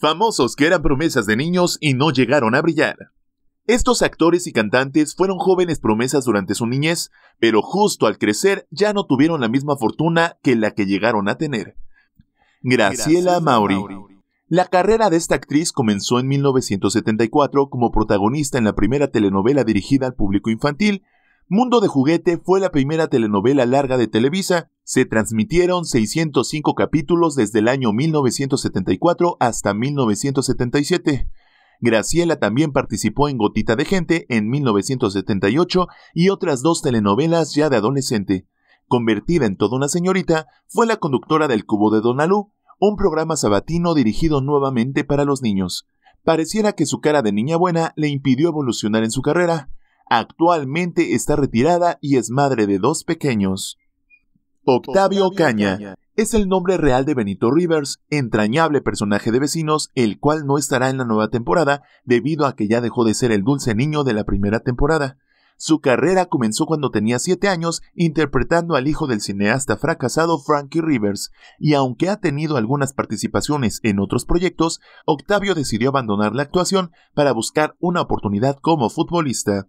famosos que eran promesas de niños y no llegaron a brillar. Estos actores y cantantes fueron jóvenes promesas durante su niñez, pero justo al crecer ya no tuvieron la misma fortuna que la que llegaron a tener. Graciela Mauri. La carrera de esta actriz comenzó en 1974 como protagonista en la primera telenovela dirigida al público infantil, Mundo de Juguete fue la primera telenovela larga de Televisa. Se transmitieron 605 capítulos desde el año 1974 hasta 1977. Graciela también participó en Gotita de Gente en 1978 y otras dos telenovelas ya de adolescente. Convertida en toda una señorita, fue la conductora del Cubo de Donalú, un programa sabatino dirigido nuevamente para los niños. Pareciera que su cara de niña buena le impidió evolucionar en su carrera, Actualmente está retirada y es madre de dos pequeños. Octavio, Caña es el nombre real de Benito Rivers, entrañable personaje de vecinos, el cual no estará en la nueva temporada debido a que ya dejó de ser el dulce niño de la primera temporada. Su carrera comenzó cuando tenía 7 años interpretando al hijo del cineasta fracasado Frankie Rivers, y aunque ha tenido algunas participaciones en otros proyectos, Octavio decidió abandonar la actuación para buscar una oportunidad como futbolista.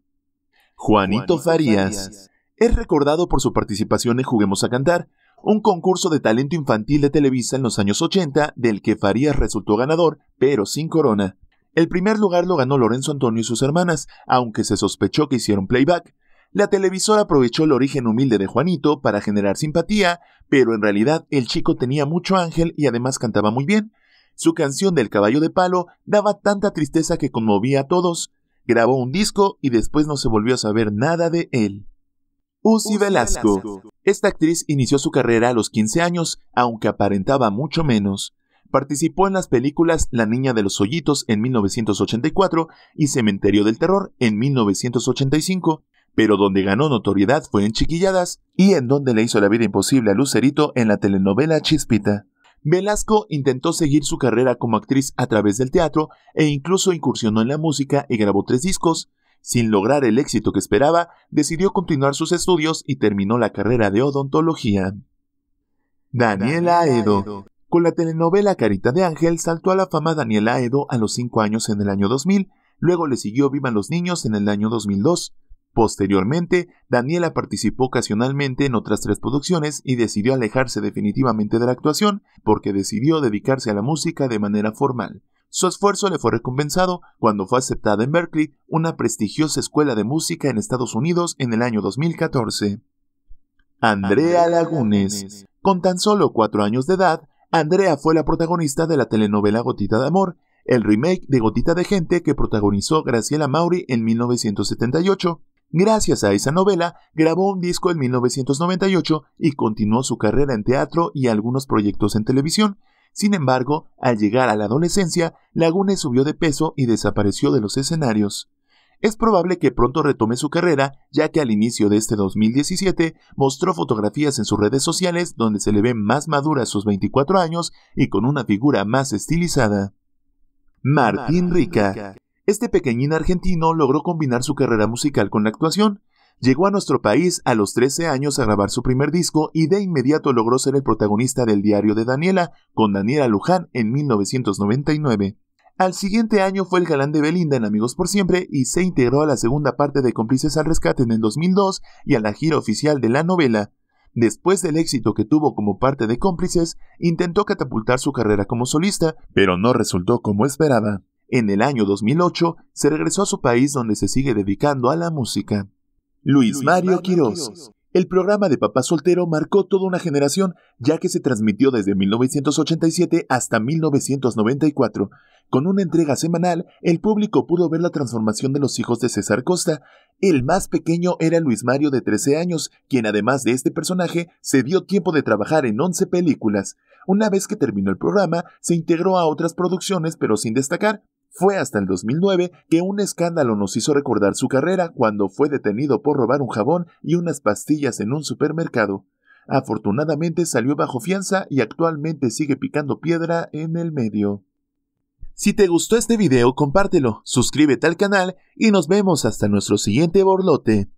Juanito Farías es recordado por su participación en Juguemos a Cantar, un concurso de talento infantil de Televisa en los años 80, del que Farías resultó ganador, pero sin corona. El primer lugar lo ganó Lorenzo Antonio y sus hermanas, aunque se sospechó que hicieron playback. La televisora aprovechó el origen humilde de Juanito para generar simpatía, pero en realidad el chico tenía mucho ángel y además cantaba muy bien. Su canción del caballo de palo daba tanta tristeza que conmovía a todos, grabó un disco y después no se volvió a saber nada de él. Uzi Velasco. Esta actriz inició su carrera a los 15 años, aunque aparentaba mucho menos. Participó en las películas La Niña de los Hoyitos en 1984 y Cementerio del Terror en 1985, pero donde ganó notoriedad fue en Chiquilladas y en donde le hizo la vida imposible a Lucerito en la telenovela Chispita. Velasco intentó seguir su carrera como actriz a través del teatro e incluso incursionó en la música y grabó tres discos. Sin lograr el éxito que esperaba, decidió continuar sus estudios y terminó la carrera de odontología. Daniela EDO Con la telenovela Carita de Ángel saltó a la fama Daniela Aedo a los cinco años en el año 2000, luego le siguió Vivan los Niños en el año 2002, Posteriormente, Daniela participó ocasionalmente en otras tres producciones y decidió alejarse definitivamente de la actuación porque decidió dedicarse a la música de manera formal. Su esfuerzo le fue recompensado cuando fue aceptada en Berkeley, una prestigiosa escuela de música en Estados Unidos en el año 2014. Andrea Lagunes. Con tan solo cuatro años de edad, Andrea fue la protagonista de la telenovela Gotita de Amor, el remake de Gotita de Gente que protagonizó Graciela Mauri en 1978. Gracias a esa novela, grabó un disco en 1998 y continuó su carrera en teatro y algunos proyectos en televisión. Sin embargo, al llegar a la adolescencia, Lagunes subió de peso y desapareció de los escenarios. Es probable que pronto retome su carrera, ya que al inicio de este 2017 mostró fotografías en sus redes sociales donde se le ve más madura a sus 24 años y con una figura más estilizada. Martín Rica. Este pequeñín argentino logró combinar su carrera musical con la actuación. Llegó a nuestro país a los 13 años a grabar su primer disco y de inmediato logró ser el protagonista del diario de Daniela con Daniela Luján en 1999. Al siguiente año fue el galán de Belinda en Amigos por Siempre y se integró a la segunda parte de Cómplices al Rescate en el 2002 y a la gira oficial de la novela. Después del éxito que tuvo como parte de Cómplices, intentó catapultar su carrera como solista, pero no resultó como esperaba. En el año 2008 se regresó a su país donde se sigue dedicando a la música. Luis, Mario, Quiroz El programa de Papá Soltero marcó toda una generación, ya que se transmitió desde 1987 hasta 1994. Con una entrega semanal, el público pudo ver la transformación de los hijos de César Costa. El más pequeño era Luis Mario de 13 años, quien además de este personaje, se dio tiempo de trabajar en 11 películas. Una vez que terminó el programa, se integró a otras producciones pero sin destacar. Fue hasta el 2009 que un escándalo nos hizo recordar su carrera cuando fue detenido por robar un jabón y unas pastillas en un supermercado. Afortunadamente salió bajo fianza y actualmente sigue picando piedra en el medio. Si te gustó este video, compártelo, suscríbete al canal y nos vemos hasta nuestro siguiente borlote.